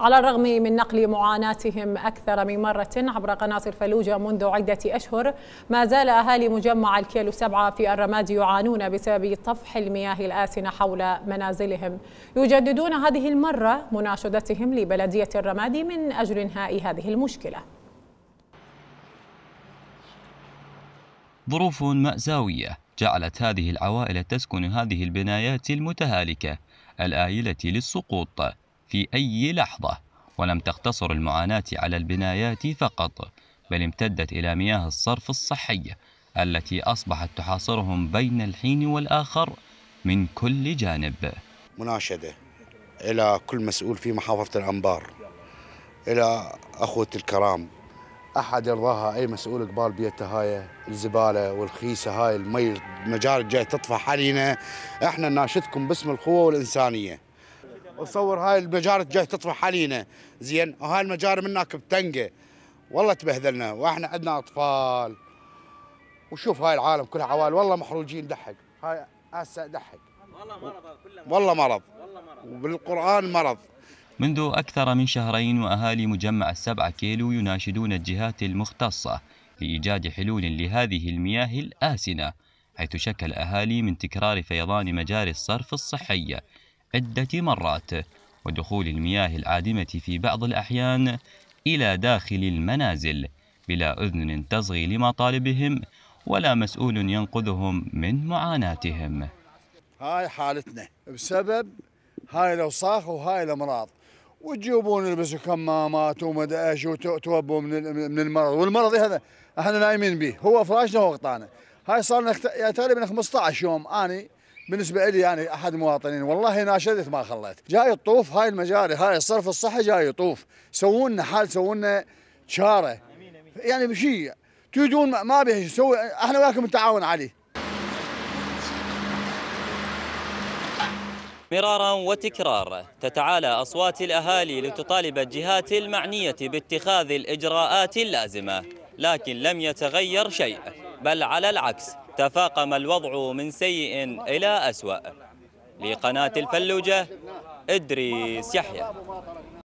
على الرغم من نقل معاناتهم أكثر من مرة عبر قناة الفلوجة منذ عدة أشهر ما زال أهالي مجمع الكيلو سبعة في الرماد يعانون بسبب طفح المياه الآسنة حول منازلهم يجددون هذه المرة مناشدتهم لبلدية الرماد من أجل إنهاء هذه المشكلة ظروف مأساوية جعلت هذه العوائل تسكن هذه البنايات المتهالكة الآيلة للسقوط في أي لحظة ولم تقتصر المعاناة على البنايات فقط بل امتدت إلى مياه الصرف الصحية التي أصبحت تحاصرهم بين الحين والآخر من كل جانب مناشدة إلى كل مسؤول في محافظة الأنبار إلى أخوة الكرام أحد يرضاها أي مسؤول قبال بيته هاي الزبالة والخيسة هاي المي المجاري جاي تطفى علينا إحنا ناشدكم باسم القوة والإنسانية وتصور هاي المجاري جاي تطفح علينا زين وهاي المجاري من هناك بتنقة والله تبهذلنا واحنا عندنا اطفال وشوف هاي العالم كلها عوال والله محروجين دحق هاي هسه دحق والله مرض والله مرض وبالقران مرض منذ أكثر من شهرين وأهالي مجمع السبعة كيلو يناشدون الجهات المختصة لإيجاد حلول لهذه المياه الآسنة حيث شكل اهالي من تكرار فيضان مجاري الصرف الصحية عدة مرات ودخول المياه العادمة في بعض الأحيان إلى داخل المنازل بلا أذن تصغي لمطالبهم ولا مسؤول ينقذهم من معاناتهم هاي حالتنا بسبب هاي الأوساخ وهاي الأمراض وتجيبون يلبسوا كمامات ومدى ايش وتوبوا من المرض والمرض هذا احنا نايمين به هو فراشنا وغطانا هاي صار لنا يعني تقريبا 15 يوم اني بالنسبه لي يعني احد مواطنين والله ناشدت ما خلت جاي الطوف هاي المجاري هاي الصرف الصحي جاي يطوف سوونا حال سوونا شاره يعني بشيء تجون ما بيه سوي احنا وياكم التعاون عليه مرارا وتكرارا تتعالى أصوات الأهالي لتطالب الجهات المعنية باتخاذ الإجراءات اللازمة لكن لم يتغير شيء بل على العكس تفاقم الوضع من سيء إلى أسوأ لقناة الفلوجة إدريس يحيى